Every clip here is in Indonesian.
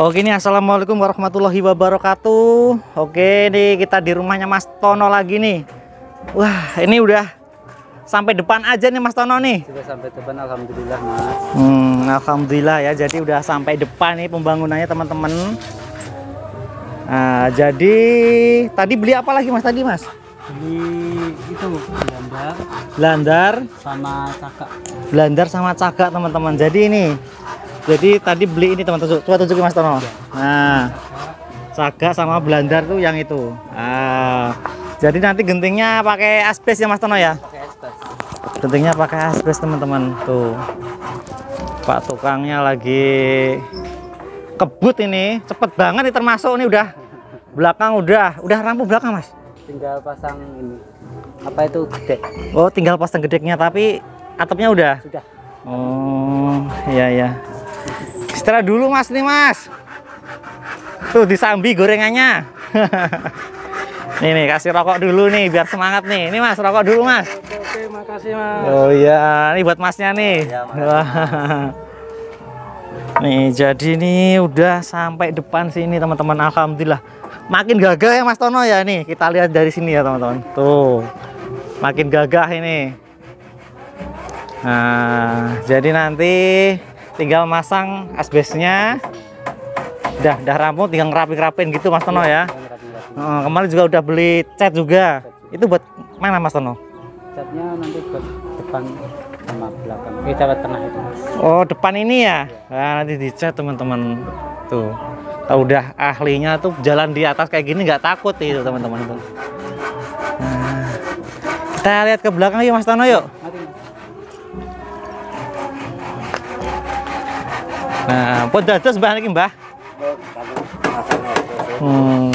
Oke ini assalamualaikum warahmatullahi wabarakatuh. Oke ini kita di rumahnya Mas Tono lagi nih. Wah ini udah sampai depan aja nih Mas Tono nih. Sudah sampai depan alhamdulillah Mas. Hmm, alhamdulillah ya jadi udah sampai depan nih pembangunannya teman-teman. Nah, jadi tadi beli apa lagi Mas tadi Mas? Beli itu belandar. Belandar sama cagak. Belandar sama cagak teman-teman. Jadi ini jadi tadi beli ini teman teman coba tunjukin Mas Tono. Nah, Saga sama Blandar tuh yang itu. Ah, jadi nanti gentingnya pakai asbes ya Mas Tono ya? Pakai Gentingnya pakai asbes teman-teman tuh. Pak tukangnya lagi kebut ini, cepet banget nih termasuk nih udah belakang udah udah rampung belakang Mas. Tinggal pasang ini apa itu gede? Oh tinggal pasang gedeknya tapi atapnya udah. Sudah. Oh iya ya. Istirahat dulu mas nih mas. Tuh disambi gorengannya. Ini kasih rokok dulu nih biar semangat nih. Ini mas rokok dulu mas. Oke makasih mas. Oh iya ini buat masnya nih. Ya, makasih, Nih, jadi nih udah sampai depan sini teman-teman. Alhamdulillah. Makin gagah ya Mas Tono ya nih. Kita lihat dari sini ya teman-teman. Tuh. Makin gagah ini. Nah, jadi nanti tinggal masang asbesnya udah udah rambut, tinggal ngerapi-rapin gitu Mas Tono ya, Uh, kemarin juga udah beli cat juga. itu buat mana Mas Tono catnya nanti buat depan sama belakang Ini jalan tengah itu oh depan ini ya, Nah, nanti dicat teman-teman tuh kalau udah ahlinya tuh jalan di atas kayak gini nggak takut itu teman-teman tuh nah, kita lihat ke belakang yuk Mas Tono yuk Nah, pun dados Mbah lagi Mbah. Hmm.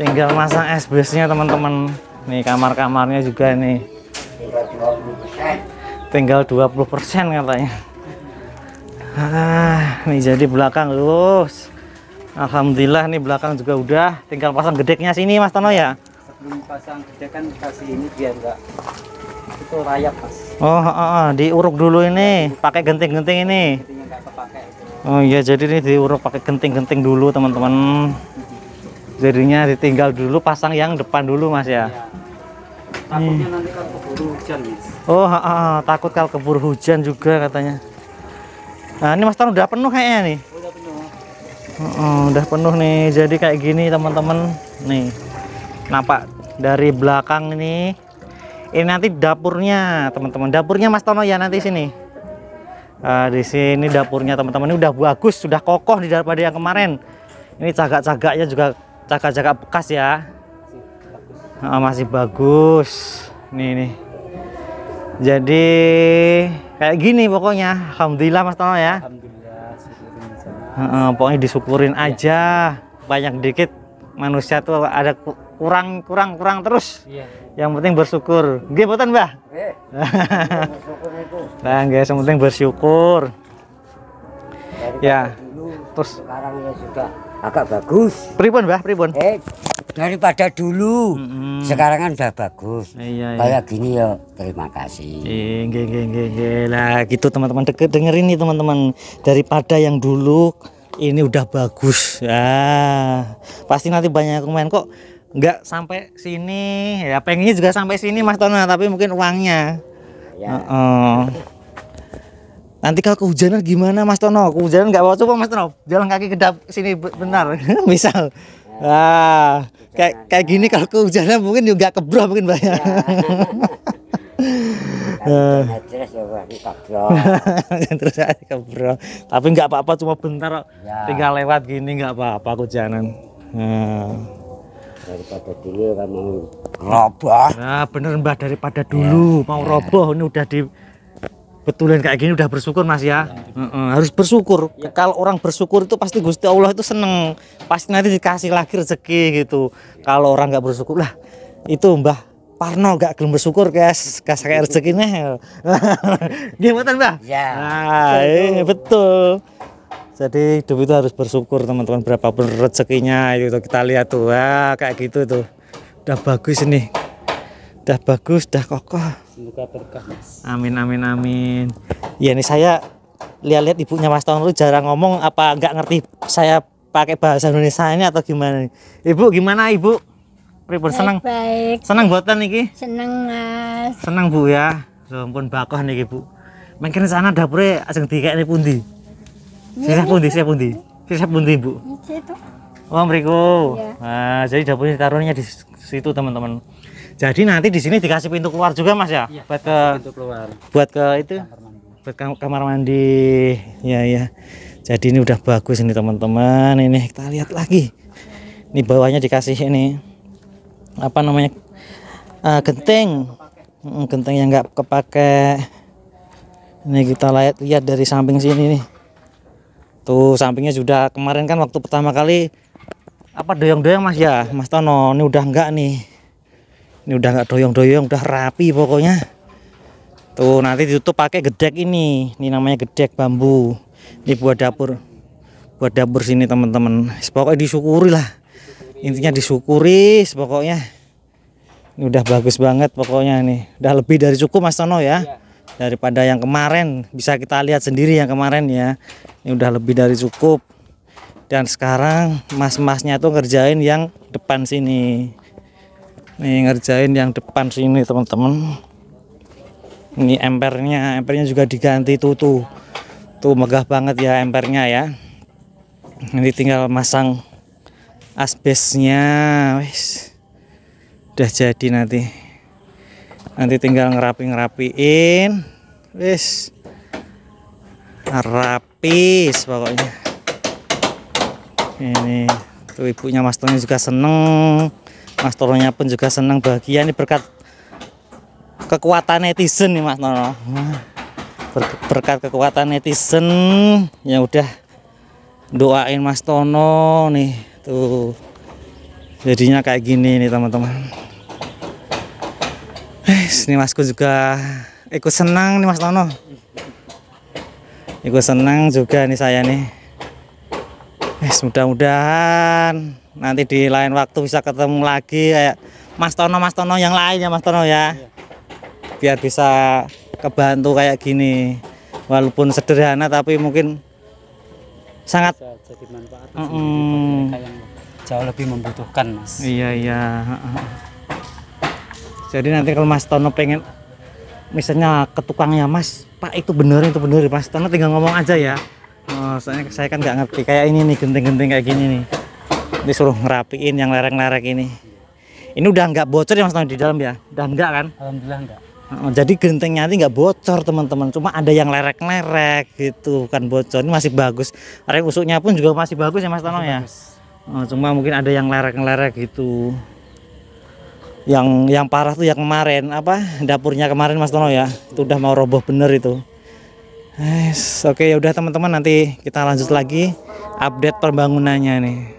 Tinggal masang es nya teman-teman. Nih kamar-kamarnya juga nih. Tinggal 20% katanya. Ah, nih jadi belakang lurus. Alhamdulillah nih belakang juga udah. Tinggal pasang gedeknya sini Mas Tono ya. Sebelum pasang gedek kan kasih ini biar enggak itu rayap Mas. Oh, oh, oh diuruk dulu ini, iya, pakai genting-genting ini. Oh iya, jadi ini diuruk pakai genting-genting dulu, teman-teman. Jadinya ditinggal dulu pasang yang depan dulu, Mas ya. Iya. Takutnya hmm. nanti kalau keburu hujan, Oh, ha -ha, takut kalau keburu hujan juga katanya. Nah, ini Mas Tan udah penuh kayaknya nih. Udah penuh. Uh -uh, udah penuh nih. Jadi kayak gini, teman-teman. Nih. Nampak dari belakang ini. Ini nanti dapurnya, teman-teman. Dapurnya Mas Tono ya nanti ya. sini uh, di sini dapurnya teman-teman ini udah bagus sudah kokoh di daripada yang kemarin ini cagak-cagaknya juga cagak-cagak bekas ya uh, masih bagus nih nih jadi kayak gini pokoknya Alhamdulillah Mas Tono ya Uh, pokoknya disyukurin iya. aja banyak dikit manusia tuh ada kurang kurang kurang terus ya. yang penting bersyukur gimana mbah eh, Nah, guys, yang penting bersyukur. Dari ya. Dulu, Terus sekarang ya sudah agak bagus. Pripun, Mbah? Pripun? Eh, daripada dulu. Mm -hmm. Sekarang kan udah bagus. Iya, iya. Kayak gini ya. Terima kasih. Eh, nggih, nggih, nggih, nggih. Lah, gitu teman-teman dengerin nih teman-teman. Daripada yang dulu ini udah bagus ya pasti nanti banyak komen kok nggak sampai sini ya pengennya juga sampai sini mas Tono, tapi mungkin uangnya ya. uh -uh. Nanti kalau kehujanan gimana Mas Tono? Kehujanan nggak bawa coba Mas Tono. Jalan kaki ke sini benar. Misal. ah, kayak kayak gini kalau kehujanan mungkin juga kebro mungkin banyak. Iya. Kan ah. terus aja ya, kebro. Kan Tapi nggak apa-apa cuma bentar iya. tinggal lewat gini nggak apa-apa kehujanan. Ah. daripada dulu kan mau roboh nah bener mbah daripada dulu iya. mau roboh ini udah di betulin kayak gini udah bersyukur mas ya, ya. Uh-uh, harus bersyukur ya. kalau orang bersyukur itu pasti gusti allah itu seneng pasti nanti dikasih lagi rezeki gitu ya. kalau orang nggak bersyukur lah itu mbah Parno gak gelem bersyukur guys kasih kayak rezeki nih gimana mbah ya nah, iya, betul. Eh, betul jadi hidup itu harus bersyukur teman-teman berapapun rezekinya itu kita lihat tuh Wah, kayak gitu tuh udah bagus nih, udah bagus udah kokoh semoga berkah amin amin amin ya ini saya lihat-lihat ibunya mas tahun lalu jarang ngomong apa nggak ngerti saya pakai bahasa Indonesia ini atau gimana ibu gimana ibu pripun senang baik, senang buatan nih senang mas seneng bu ya ampun bakoh nih ibu. mungkin sana dapurnya asing tiga ini pundi saya iya, pundi saya pundi saya pundi bu iya, itu Oh, Ya. Nah, jadi dapurnya taruhnya di situ, teman-teman. Jadi nanti di sini dikasih pintu keluar juga Mas ya? ya buat ke pintu keluar. Buat ke itu buat kamar mandi. Ya ya. Jadi ini udah bagus ini teman-teman. Ini kita lihat lagi. Ini bawahnya dikasih ini apa namanya? Uh, Genteng hmm, Genteng yang nggak kepake. Ini kita lihat lihat dari samping sini nih. Tuh sampingnya sudah kemarin kan waktu pertama kali apa doyong-doyong Mas ya, Mas Tono. Ini udah enggak nih ini udah nggak doyong-doyong udah rapi pokoknya tuh nanti ditutup pakai gedek ini ini namanya gedek bambu ini buat dapur buat dapur sini teman-teman pokoknya disyukuri lah intinya disyukuri pokoknya ini udah bagus banget pokoknya ini. udah lebih dari cukup Mas Tono ya iya. daripada yang kemarin bisa kita lihat sendiri yang kemarin ya ini udah lebih dari cukup dan sekarang mas-masnya tuh ngerjain yang depan sini nih ngerjain yang depan sini teman-teman ini empernya empernya juga diganti tuh tuh tuh megah banget ya empernya ya ini tinggal masang asbesnya wis udah jadi nanti nanti tinggal ngerapi ngerapiin wis rapis pokoknya ini tuh ibunya mas Tony juga seneng Mas Toronya pun juga senang bahagia ini berkat kekuatan netizen nih Mas Toro Ber berkat kekuatan netizen yang udah doain Mas Tono nih tuh jadinya kayak gini nih teman-teman eh ini Masku juga ikut senang nih Mas Tono ikut senang juga nih saya nih eh mudah-mudahan nanti di lain waktu bisa ketemu lagi kayak Mas Tono Mas Tono yang lain ya Mas Tono ya iya. biar bisa kebantu kayak gini walaupun sederhana tapi mungkin sangat jadi manfaat mm yang jauh lebih membutuhkan mas iya iya jadi nanti kalau Mas Tono pengen misalnya ke tukangnya Mas Pak itu bener itu bener Mas Tono tinggal ngomong aja ya oh, soalnya saya kan nggak ngerti kayak ini nih genting-genting kayak gini nih disuruh ngerapiin yang lereng-lereng ini ini udah nggak bocor ya mas Tono di dalam ya udah nggak kan alhamdulillah nggak. jadi gentengnya ini nggak bocor teman-teman cuma ada yang lerek-lerek gitu bukan bocor ini masih bagus area usuknya pun juga masih bagus ya mas Tono ya bagus. cuma mungkin ada yang lerek-lerek gitu yang yang parah tuh yang kemarin apa dapurnya kemarin Mas Tono ya itu udah mau roboh bener itu yes, oke ya udah teman-teman nanti kita lanjut lagi update pembangunannya nih